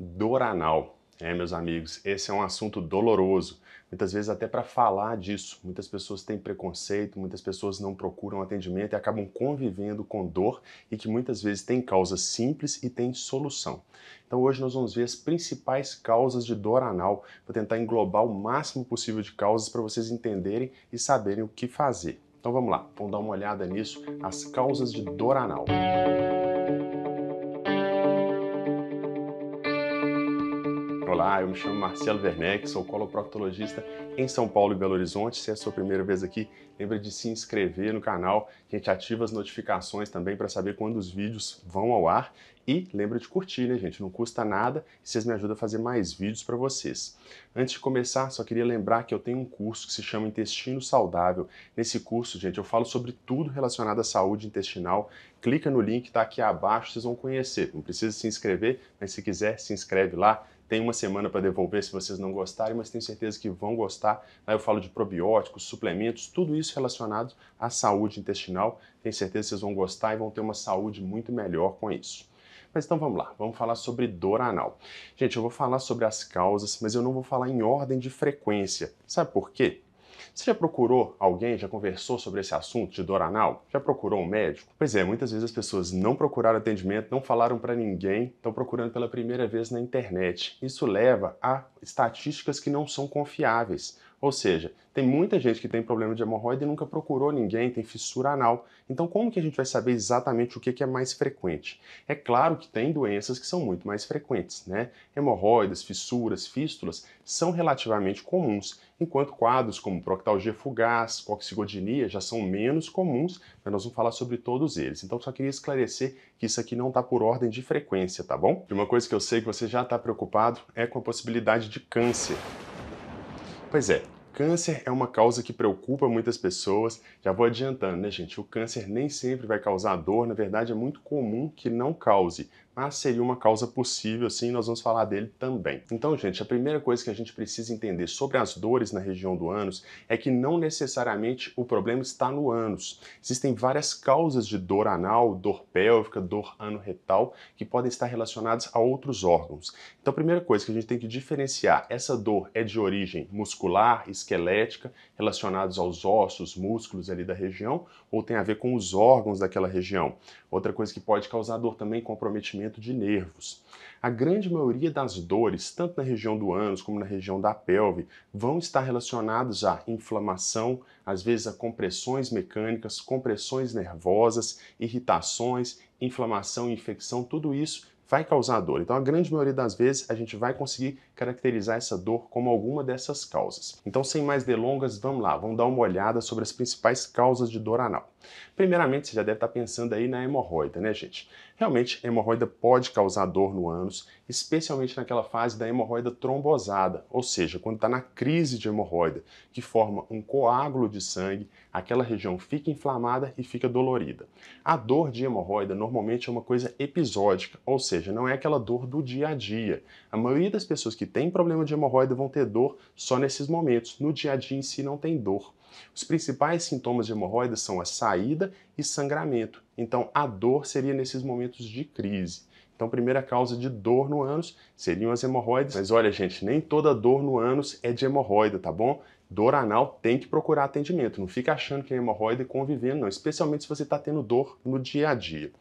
dor anal. É, meus amigos, esse é um assunto doloroso. Muitas vezes, até para falar disso, muitas pessoas têm preconceito, muitas pessoas não procuram atendimento e acabam convivendo com dor e que muitas vezes tem causa simples e tem solução. Então, hoje nós vamos ver as principais causas de dor anal. Vou tentar englobar o máximo possível de causas para vocês entenderem e saberem o que fazer. Então, vamos lá, vamos dar uma olhada nisso, as causas de dor anal. Música Olá, eu me chamo Marcelo Werneck, sou coloproctologista em São Paulo e Belo Horizonte. Se é a sua primeira vez aqui, lembre de se inscrever no canal, que a gente ativa as notificações também para saber quando os vídeos vão ao ar. E lembra de curtir, né, gente? Não custa nada e vocês me ajudam a fazer mais vídeos para vocês. Antes de começar, só queria lembrar que eu tenho um curso que se chama Intestino Saudável. Nesse curso, gente, eu falo sobre tudo relacionado à saúde intestinal. Clica no link que está aqui abaixo, vocês vão conhecer. Não precisa se inscrever, mas se quiser, se inscreve lá tem uma semana para devolver se vocês não gostarem, mas tenho certeza que vão gostar. eu falo de probióticos, suplementos, tudo isso relacionado à saúde intestinal. Tenho certeza que vocês vão gostar e vão ter uma saúde muito melhor com isso. Mas então vamos lá, vamos falar sobre dor anal. Gente, eu vou falar sobre as causas, mas eu não vou falar em ordem de frequência. Sabe por quê? Você já procurou alguém, já conversou sobre esse assunto de dor anal? Já procurou um médico? Pois é, muitas vezes as pessoas não procuraram atendimento, não falaram para ninguém, estão procurando pela primeira vez na internet. Isso leva a estatísticas que não são confiáveis. Ou seja, tem muita gente que tem problema de hemorroida e nunca procurou ninguém, tem fissura anal. Então, como que a gente vai saber exatamente o que é mais frequente? É claro que tem doenças que são muito mais frequentes, né? Hemorroidas, fissuras, fístulas são relativamente comuns enquanto quadros como proctalgia fugaz, coxigodinia já são menos comuns, mas né, nós vamos falar sobre todos eles. Então só queria esclarecer que isso aqui não está por ordem de frequência, tá bom? E uma coisa que eu sei que você já está preocupado é com a possibilidade de câncer. Pois é, Câncer é uma causa que preocupa muitas pessoas. Já vou adiantando, né, gente? O câncer nem sempre vai causar dor, na verdade é muito comum que não cause, mas ah, seria uma causa possível, sim, nós vamos falar dele também. Então, gente, a primeira coisa que a gente precisa entender sobre as dores na região do ânus é que não necessariamente o problema está no ânus. Existem várias causas de dor anal, dor pélvica, dor anorretal, que podem estar relacionadas a outros órgãos. Então, a primeira coisa que a gente tem que diferenciar, essa dor é de origem muscular, esquelética, relacionados aos ossos, músculos ali da região, ou tem a ver com os órgãos daquela região. Outra coisa que pode causar dor também, comprometimento acometimento de nervos. A grande maioria das dores, tanto na região do ânus como na região da pelve, vão estar relacionadas à inflamação, às vezes a compressões mecânicas, compressões nervosas, irritações, inflamação infecção, tudo isso vai causar dor. Então, a grande maioria das vezes, a gente vai conseguir caracterizar essa dor como alguma dessas causas. Então, sem mais delongas, vamos lá, vamos dar uma olhada sobre as principais causas de dor anal. Primeiramente, você já deve estar tá pensando aí na hemorroida, né, gente? Realmente, a hemorroida pode causar dor no ânus, especialmente naquela fase da hemorroida trombosada, ou seja, quando está na crise de hemorroida, que forma um coágulo de sangue, aquela região fica inflamada e fica dolorida. A dor de hemorroida normalmente é uma coisa episódica, ou seja, não é aquela dor do dia a dia. A maioria das pessoas que têm problema de hemorroida vão ter dor só nesses momentos, no dia a dia em si não tem dor. Os principais sintomas de hemorroidas são a saída e sangramento. Então, a dor seria nesses momentos de crise. Então, a primeira causa de dor no ânus seriam as hemorroidas. Mas olha, gente, nem toda dor no ânus é de hemorroida, tá bom? Dor anal tem que procurar atendimento. Não fica achando que é hemorroida e convivendo, não. Especialmente se você está tendo dor no dia a dia.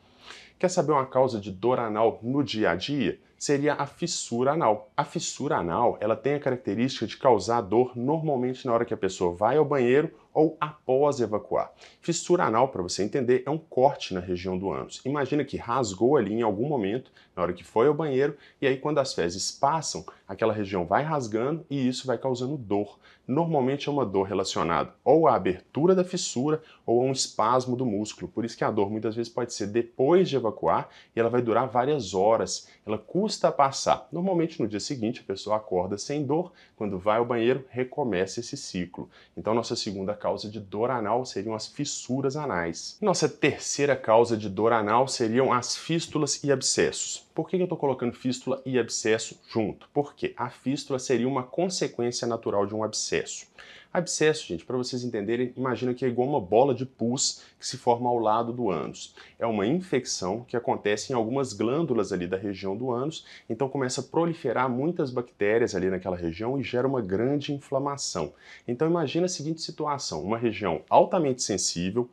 Quer saber uma causa de dor anal no dia a dia? seria a fissura anal. A fissura anal, ela tem a característica de causar dor normalmente na hora que a pessoa vai ao banheiro ou após evacuar. Fissura anal, para você entender, é um corte na região do ânus. Imagina que rasgou ali em algum momento, na hora que foi ao banheiro, e aí quando as fezes passam, aquela região vai rasgando e isso vai causando dor. Normalmente é uma dor relacionada ou à abertura da fissura ou a um espasmo do músculo. Por isso que a dor muitas vezes pode ser depois de evacuar e ela vai durar várias horas. Ela custa custa passar. Normalmente no dia seguinte a pessoa acorda sem dor, quando vai ao banheiro recomeça esse ciclo. Então nossa segunda causa de dor anal seriam as fissuras anais. Nossa terceira causa de dor anal seriam as fístulas e abscessos. Por que eu estou colocando fístula e abscesso junto? Porque a fístula seria uma consequência natural de um abscesso. Abscesso, gente, para vocês entenderem, imagina que é igual uma bola de pus que se forma ao lado do ânus. É uma infecção que acontece em algumas glândulas ali da região do ânus, então começa a proliferar muitas bactérias ali naquela região e gera uma grande inflamação. Então imagina a seguinte situação, uma região altamente sensível,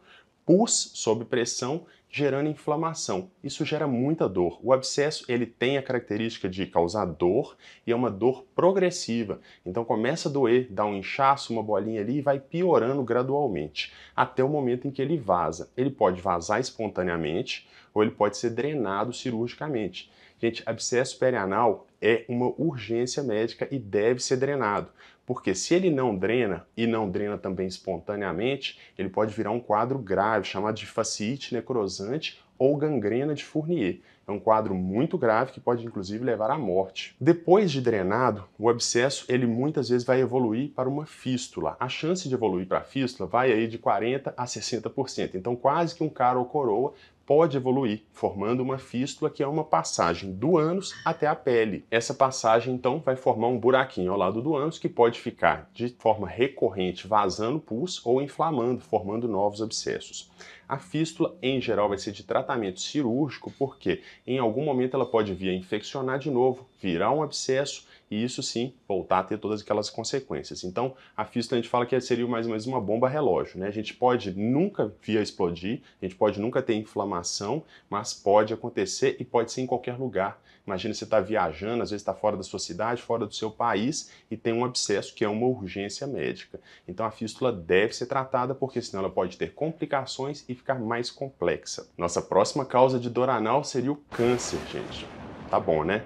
pus sob pressão gerando inflamação. Isso gera muita dor. O abscesso ele tem a característica de causar dor e é uma dor progressiva. Então começa a doer, dá um inchaço, uma bolinha ali e vai piorando gradualmente até o momento em que ele vaza. Ele pode vazar espontaneamente ou ele pode ser drenado cirurgicamente. Gente, abscesso perianal é uma urgência médica e deve ser drenado. Porque se ele não drena e não drena também espontaneamente, ele pode virar um quadro grave chamado de fasciite necrosante ou gangrena de Fournier. É um quadro muito grave que pode inclusive levar à morte. Depois de drenado, o abscesso ele muitas vezes vai evoluir para uma fístula. A chance de evoluir para a fístula vai aí de 40 a 60%. Então quase que um cara ou coroa pode evoluir, formando uma fístula que é uma passagem do ânus até a pele. Essa passagem então vai formar um buraquinho ao lado do ânus que pode ficar de forma recorrente vazando pus ou inflamando, formando novos abscessos. A fístula em geral vai ser de tratamento cirúrgico porque em algum momento ela pode vir a infeccionar de novo, virar um abscesso e isso sim voltar a ter todas aquelas consequências. Então, a física a gente fala que seria mais ou menos uma bomba relógio, né? A gente pode nunca vir a explodir, a gente pode nunca ter inflamação, mas pode acontecer e pode ser em qualquer lugar. Imagina você está viajando, às vezes está fora da sua cidade, fora do seu país e tem um abscesso que é uma urgência médica. Então, a fístula deve ser tratada porque senão ela pode ter complicações e ficar mais complexa. Nossa próxima causa de dor anal seria o câncer, gente. Tá bom, né?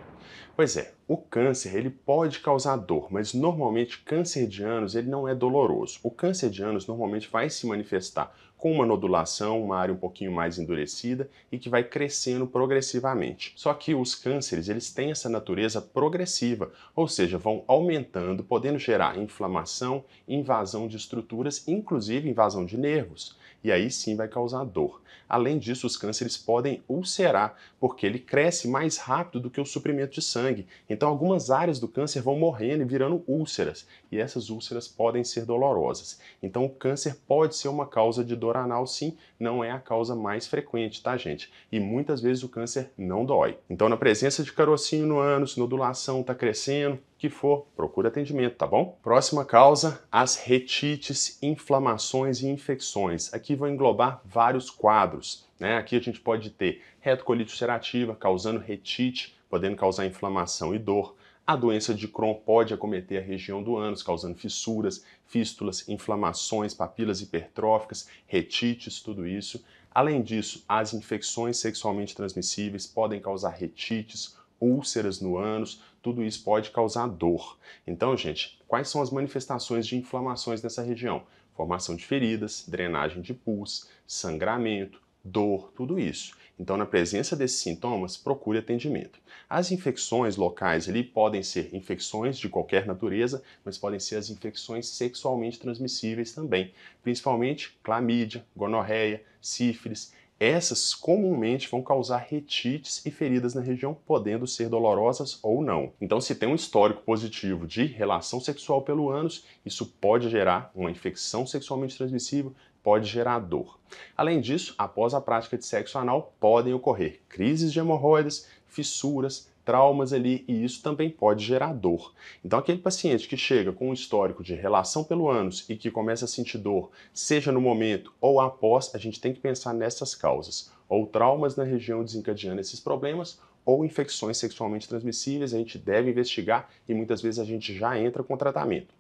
Pois é, o câncer ele pode causar dor, mas normalmente câncer de ânus ele não é doloroso. O câncer de ânus normalmente vai se manifestar com uma nodulação, uma área um pouquinho mais endurecida e que vai crescendo progressivamente. Só que os cânceres, eles têm essa natureza progressiva, ou seja, vão aumentando, podendo gerar inflamação, invasão de estruturas, inclusive invasão de nervos e aí sim vai causar dor. Além disso, os cânceres podem ulcerar, porque ele cresce mais rápido do que o suprimento de sangue. Então, algumas áreas do câncer vão morrendo e virando úlceras, e essas úlceras podem ser dolorosas. Então, o câncer pode ser uma causa de dor anal, sim, não é a causa mais frequente, tá, gente? E muitas vezes o câncer não dói. Então, na presença de carocinho no ânus, nodulação está crescendo, que for, procure atendimento, tá bom? Próxima causa, as retites, inflamações e infecções. Aqui vão englobar vários quadros, né? Aqui a gente pode ter retocolite ulcerativa causando retite, podendo causar inflamação e dor. A doença de Crohn pode acometer a região do ânus, causando fissuras, fístulas, inflamações, papilas hipertróficas, retites, tudo isso. Além disso, as infecções sexualmente transmissíveis podem causar retites, úlceras no ânus, tudo isso pode causar dor. Então, gente, quais são as manifestações de inflamações nessa região? Formação de feridas, drenagem de pus, sangramento, dor, tudo isso. Então, na presença desses sintomas, procure atendimento. As infecções locais ali podem ser infecções de qualquer natureza, mas podem ser as infecções sexualmente transmissíveis também, principalmente clamídia, gonorreia, sífilis. Essas comumente vão causar retites e feridas na região, podendo ser dolorosas ou não. Então, se tem um histórico positivo de relação sexual pelo ânus, isso pode gerar uma infecção sexualmente transmissível, pode gerar dor. Além disso, após a prática de sexo anal, podem ocorrer crises de hemorroidas, fissuras, traumas ali e isso também pode gerar dor. Então, aquele paciente que chega com um histórico de relação pelo ânus e que começa a sentir dor, seja no momento ou após, a gente tem que pensar nessas causas. Ou traumas na região desencadeando esses problemas, ou infecções sexualmente transmissíveis, a gente deve investigar e muitas vezes a gente já entra com tratamento.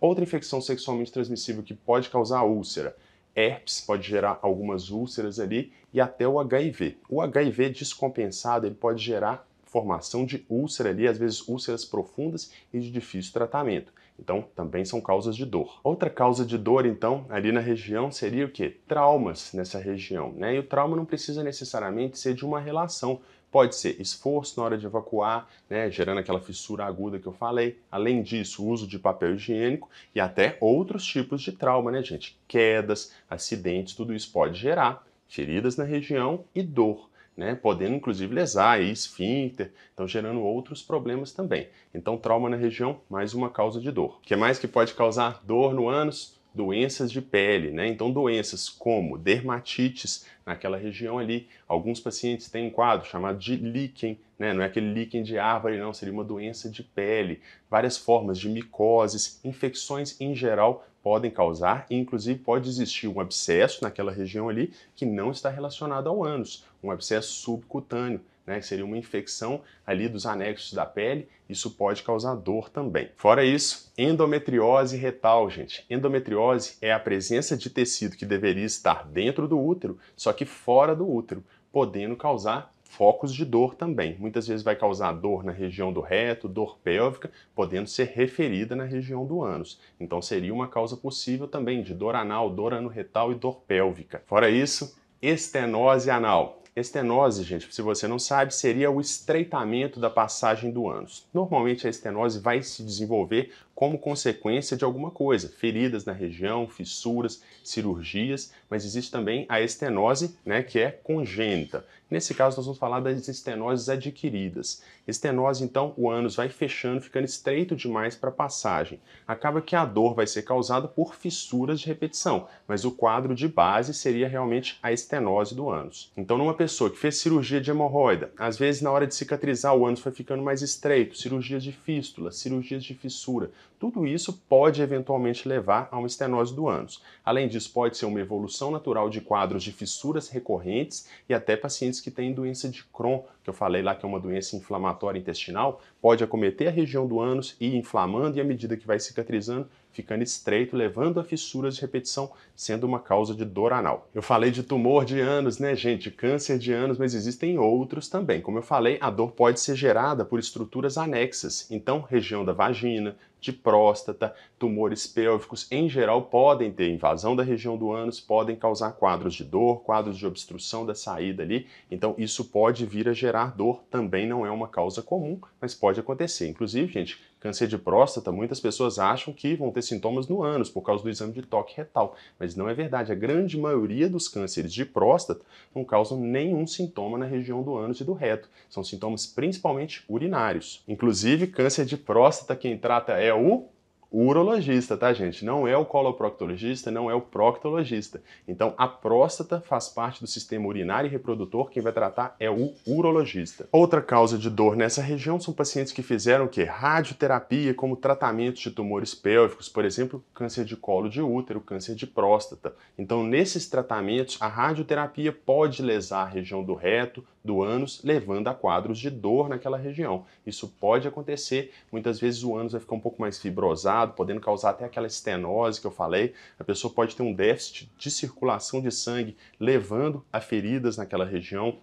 Outra infecção sexualmente transmissível que pode causar úlcera herpes pode gerar algumas úlceras ali e até o HIV. O HIV descompensado ele pode gerar formação de úlcera ali, às vezes úlceras profundas e de difícil tratamento. Então, também são causas de dor. Outra causa de dor, então, ali na região seria o que? Traumas nessa região, né? E o trauma não precisa necessariamente ser de uma relação. Pode ser esforço na hora de evacuar, né, gerando aquela fissura aguda que eu falei. Além disso, o uso de papel higiênico e até outros tipos de trauma, né, gente? Quedas, acidentes, tudo isso pode gerar feridas na região e dor né, podendo inclusive lesar esfíncter, então gerando outros problemas também. Então, trauma na região, mais uma causa de dor. O que mais que pode causar dor no ânus? Doenças de pele, né? Então, doenças como dermatites naquela região ali. Alguns pacientes têm um quadro chamado de líquen, né? Não é aquele líquen de árvore, não, seria uma doença de pele. Várias formas de micoses, infecções em geral podem causar, e inclusive pode existir um abscesso naquela região ali que não está relacionado ao ânus, um abscesso subcutâneo, né, que seria uma infecção ali dos anexos da pele, isso pode causar dor também. Fora isso, endometriose retal, gente. Endometriose é a presença de tecido que deveria estar dentro do útero, só que fora do útero, podendo causar focos de dor também. Muitas vezes vai causar dor na região do reto, dor pélvica, podendo ser referida na região do ânus. Então seria uma causa possível também de dor anal, dor anorretal e dor pélvica. Fora isso, estenose anal. Estenose, gente, se você não sabe, seria o estreitamento da passagem do ânus. Normalmente a estenose vai se desenvolver como consequência de alguma coisa, feridas na região, fissuras, cirurgias, mas existe também a estenose, né, que é congênita. Nesse caso, nós vamos falar das estenoses adquiridas. Estenose, então, o ânus vai fechando, ficando estreito demais para passagem. Acaba que a dor vai ser causada por fissuras de repetição, mas o quadro de base seria realmente a estenose do ânus. Então, numa pessoa que fez cirurgia de hemorroida, às vezes na hora de cicatrizar o ânus foi ficando mais estreito, cirurgias de fístula, cirurgias de fissura, tudo isso pode eventualmente levar a uma estenose do ânus. Além disso, pode ser uma evolução natural de quadros de fissuras recorrentes e até pacientes que têm doença de Crohn, que eu falei lá que é uma doença inflamatória intestinal, pode acometer a região do ânus e ir inflamando e à medida que vai cicatrizando, ficando estreito, levando a fissuras de repetição, sendo uma causa de dor anal. Eu falei de tumor de ânus, né, gente? Câncer de ânus, mas existem outros também. Como eu falei, a dor pode ser gerada por estruturas anexas, então região da vagina, de próstata, tumores pélvicos, em geral, podem ter invasão da região do ânus, podem causar quadros de dor, quadros de obstrução da saída ali. Então, isso pode vir a gerar dor, também não é uma causa comum, mas pode acontecer. Inclusive, gente, Câncer de próstata, muitas pessoas acham que vão ter sintomas no ânus por causa do exame de toque retal, mas não é verdade. A grande maioria dos cânceres de próstata não causam nenhum sintoma na região do ânus e do reto. São sintomas principalmente urinários. Inclusive, câncer de próstata quem trata é o o urologista, tá, gente? Não é o coloproctologista, não é o proctologista. Então, a próstata faz parte do sistema urinário e reprodutor, quem vai tratar é o urologista. Outra causa de dor nessa região são pacientes que fizeram o quê? Radioterapia como tratamento de tumores pélvicos, por exemplo, câncer de colo de útero, câncer de próstata. Então, nesses tratamentos, a radioterapia pode lesar a região do reto, do ânus, levando a quadros de dor naquela região. Isso pode acontecer, muitas vezes o ânus vai ficar um pouco mais fibrosado, podendo causar até aquela estenose que eu falei. A pessoa pode ter um déficit de circulação de sangue, levando a feridas naquela região,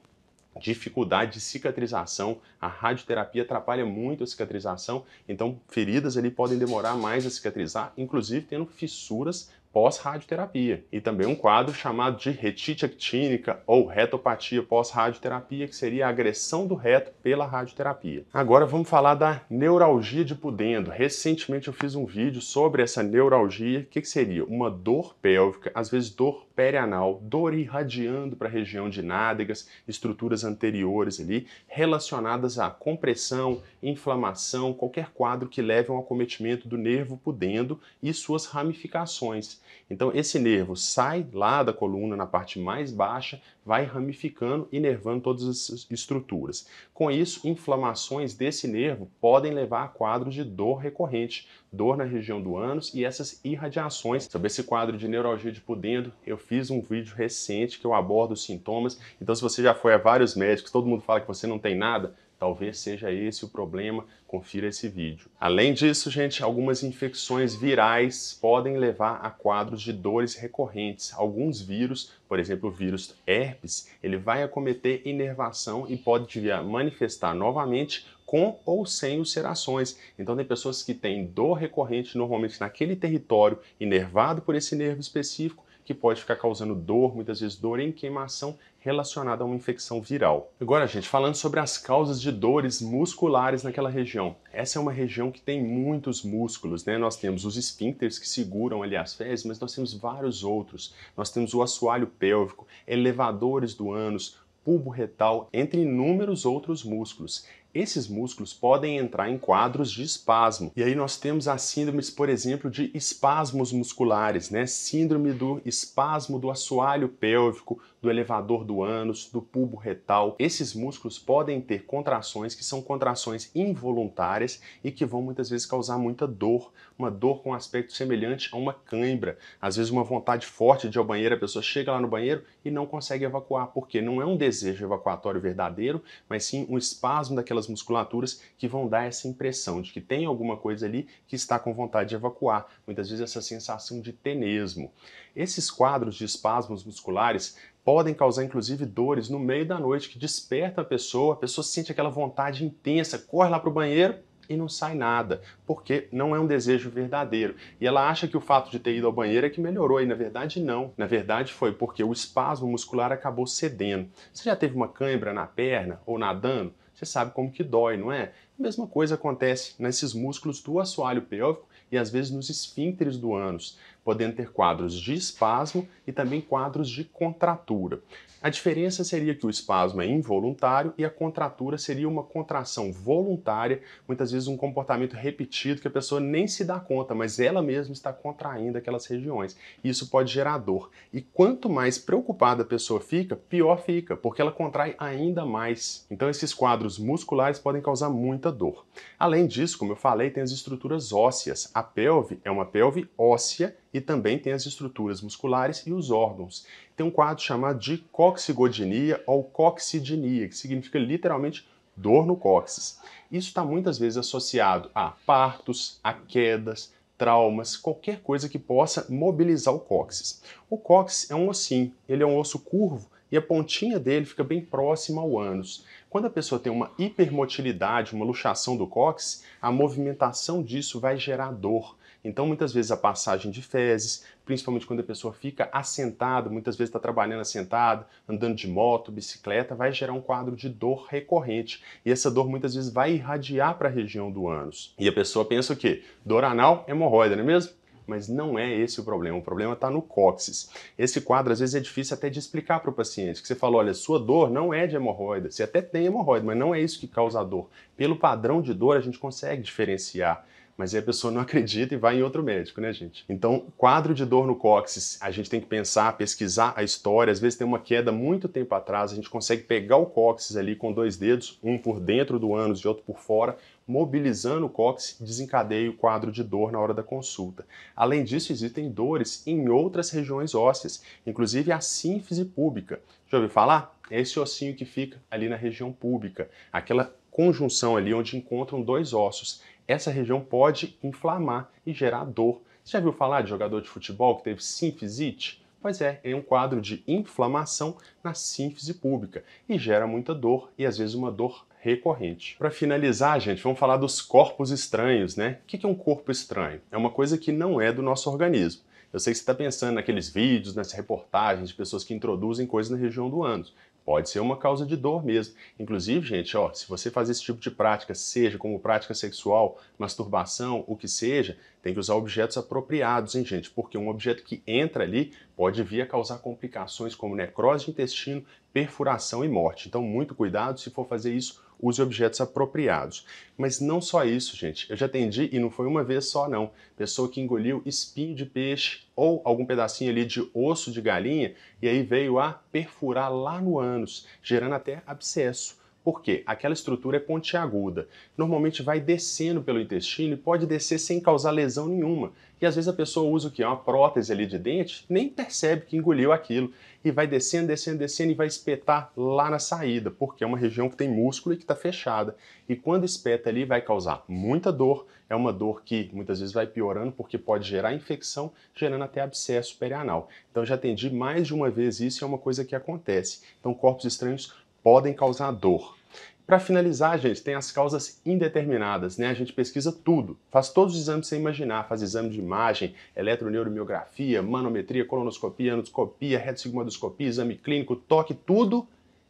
dificuldade de cicatrização. A radioterapia atrapalha muito a cicatrização, então feridas ali podem demorar mais a cicatrizar, inclusive tendo fissuras pós-radioterapia e também um quadro chamado de retite actínica ou retopatia pós-radioterapia, que seria a agressão do reto pela radioterapia. Agora vamos falar da neuralgia de pudendo. Recentemente eu fiz um vídeo sobre essa neuralgia, o que, que seria? Uma dor pélvica, às vezes dor perianal, dor irradiando para a região de nádegas, estruturas anteriores ali, relacionadas à compressão, inflamação, qualquer quadro que leve a um acometimento do nervo pudendo e suas ramificações. Então, esse nervo sai lá da coluna, na parte mais baixa, vai ramificando e nervando todas as estruturas. Com isso, inflamações desse nervo podem levar a quadros de dor recorrente, dor na região do ânus e essas irradiações. Sobre esse quadro de neurologia de pudendo, eu fiz um vídeo recente que eu abordo os sintomas. Então, se você já foi a vários médicos, todo mundo fala que você não tem nada, Talvez seja esse o problema, confira esse vídeo. Além disso, gente, algumas infecções virais podem levar a quadros de dores recorrentes. Alguns vírus, por exemplo, o vírus herpes, ele vai acometer inervação e pode vir a manifestar novamente com ou sem ulcerações. Então tem pessoas que têm dor recorrente normalmente naquele território inervado por esse nervo específico que pode ficar causando dor, muitas vezes dor em queimação relacionada a uma infecção viral. Agora, gente, falando sobre as causas de dores musculares naquela região. Essa é uma região que tem muitos músculos, né? Nós temos os esfíncteres que seguram ali as fezes, mas nós temos vários outros. Nós temos o assoalho pélvico, elevadores do ânus, pulbo retal, entre inúmeros outros músculos. Esses músculos podem entrar em quadros de espasmo. E aí nós temos as síndromes, por exemplo, de espasmos musculares, né? Síndrome do espasmo do assoalho pélvico, do elevador do ânus, do pulbo retal. Esses músculos podem ter contrações que são contrações involuntárias e que vão muitas vezes causar muita dor, uma dor com um aspecto semelhante a uma cãibra. Às vezes uma vontade forte de ir ao banheiro, a pessoa chega lá no banheiro e não consegue evacuar, porque não é um desejo evacuatório verdadeiro, mas sim um espasmo daquelas musculaturas que vão dar essa impressão de que tem alguma coisa ali que está com vontade de evacuar. Muitas vezes essa sensação de tenesmo. Esses quadros de espasmos musculares podem causar inclusive dores no meio da noite que desperta a pessoa, a pessoa sente aquela vontade intensa, corre lá para o banheiro e não sai nada, porque não é um desejo verdadeiro. E ela acha que o fato de ter ido ao banheiro é que melhorou, e na verdade não. Na verdade foi porque o espasmo muscular acabou cedendo. Você já teve uma cãibra na perna ou nadando? Você sabe como que dói, não é? A mesma coisa acontece nesses músculos do assoalho pélvico e às vezes nos esfínteres do ânus podendo ter quadros de espasmo e também quadros de contratura. A diferença seria que o espasmo é involuntário e a contratura seria uma contração voluntária, muitas vezes um comportamento repetido que a pessoa nem se dá conta, mas ela mesma está contraindo aquelas regiões. Isso pode gerar dor. E quanto mais preocupada a pessoa fica, pior fica, porque ela contrai ainda mais. Então esses quadros musculares podem causar muita dor. Além disso, como eu falei, tem as estruturas ósseas. A pelve é uma pelve óssea e também tem as estruturas musculares e os órgãos. Tem um quadro chamado de coxigodia ou coxidinia, que significa literalmente dor no cóccix. Isso está muitas vezes associado a partos, a quedas, traumas, qualquer coisa que possa mobilizar o cóccix. O cóccix é um ossinho, ele é um osso curvo e a pontinha dele fica bem próxima ao ânus. Quando a pessoa tem uma hipermotilidade, uma luxação do cóccix, a movimentação disso vai gerar dor. Então, muitas vezes a passagem de fezes, principalmente quando a pessoa fica assentada, muitas vezes está trabalhando assentada, andando de moto, bicicleta, vai gerar um quadro de dor recorrente. E essa dor muitas vezes vai irradiar para a região do ânus. E a pessoa pensa o quê? Dor anal, hemorroida, não é mesmo? mas não é esse o problema. O problema está no cóccix. Esse quadro às vezes é difícil até de explicar para o paciente, que você fala, olha, sua dor não é de hemorroida. Você até tem hemorroida, mas não é isso que causa a dor. Pelo padrão de dor a gente consegue diferenciar. Mas aí a pessoa não acredita e vai em outro médico, né, gente? Então, quadro de dor no cóccix, a gente tem que pensar, pesquisar a história. Às vezes tem uma queda muito tempo atrás, a gente consegue pegar o cóccix ali com dois dedos, um por dentro do ânus e outro por fora, mobilizando o cóccix, desencadeia o quadro de dor na hora da consulta. Além disso, existem dores em outras regiões ósseas, inclusive a sínfise pública. Já ouviu falar? É esse ossinho que fica ali na região pública, aquela conjunção ali onde encontram dois ossos essa região pode inflamar e gerar dor. Você já viu falar de jogador de futebol que teve sinfisite? Pois é, é um quadro de inflamação na sínfise pública e gera muita dor e às vezes uma dor recorrente. Para finalizar, gente, vamos falar dos corpos estranhos, né? O que é um corpo estranho? É uma coisa que não é do nosso organismo. Eu sei que você está pensando naqueles vídeos, nessas reportagens de pessoas que introduzem coisas na região do ânus. Pode ser uma causa de dor mesmo. Inclusive, gente, ó, se você fazer esse tipo de prática, seja como prática sexual, masturbação, o que seja, tem que usar objetos apropriados, hein, gente? Porque um objeto que entra ali pode vir a causar complicações como necrose de intestino, perfuração e morte. Então, muito cuidado se for fazer isso use objetos apropriados. Mas não só isso, gente. Eu já atendi, e não foi uma vez só, não. Pessoa que engoliu espinho de peixe ou algum pedacinho ali de osso de galinha e aí veio a perfurar lá no ânus, gerando até abscesso. Por quê? Aquela estrutura é pontiaguda. Normalmente vai descendo pelo intestino e pode descer sem causar lesão nenhuma. E às vezes a pessoa usa o que? Uma prótese ali de dente, nem percebe que engoliu aquilo. E vai descendo, descendo, descendo e vai espetar lá na saída, porque é uma região que tem músculo e que está fechada. E quando espeta ali, vai causar muita dor. É uma dor que muitas vezes vai piorando porque pode gerar infecção, gerando até abscesso perianal. Então já atendi mais de uma vez isso e é uma coisa que acontece. Então, corpos estranhos podem causar dor. Para finalizar, gente, tem as causas indeterminadas, né? A gente pesquisa tudo, faz todos os exames sem imaginar, faz exame de imagem, eletroneuromiografia, manometria, colonoscopia, endoscopia, retossigmoidoscopia, exame clínico, toque, tudo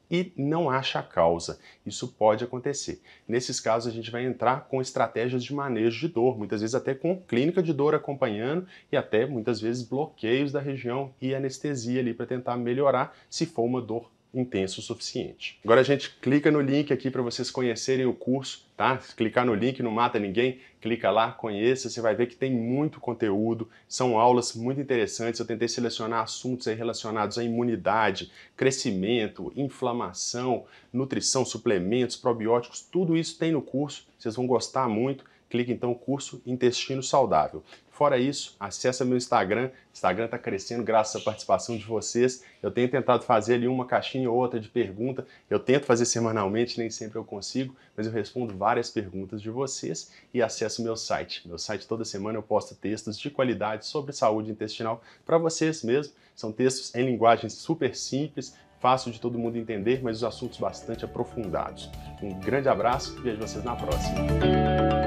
e não acha a causa. Isso pode acontecer. Nesses casos, a gente vai entrar com estratégias de manejo de dor, muitas vezes até com clínica de dor acompanhando e até muitas vezes bloqueios da região e anestesia ali para tentar melhorar se for uma dor intenso o suficiente. Agora a gente clica no link aqui para vocês conhecerem o curso, tá? Se clicar no link, não mata ninguém, clica lá, conheça, você vai ver que tem muito conteúdo, são aulas muito interessantes. Eu tentei selecionar assuntos relacionados à imunidade, crescimento, inflamação, nutrição, suplementos, probióticos, tudo isso tem no curso, vocês vão gostar muito clique então curso Intestino Saudável. Fora isso, acessa meu Instagram. O Instagram está crescendo graças à participação de vocês. Eu tenho tentado fazer ali uma caixinha ou outra de pergunta. Eu tento fazer semanalmente, nem sempre eu consigo, mas eu respondo várias perguntas de vocês e acesso meu site. Meu site toda semana eu posto textos de qualidade sobre saúde intestinal para vocês mesmo. São textos em linguagem super simples, fácil de todo mundo entender, mas os assuntos bastante aprofundados. Um grande abraço e vejo vocês na próxima.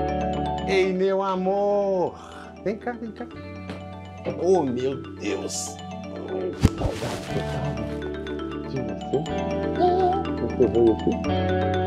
Ei, meu amor! Vem cá, vem cá. Oh, meu Deus! Saudade que eu tava de você. Você veio aqui?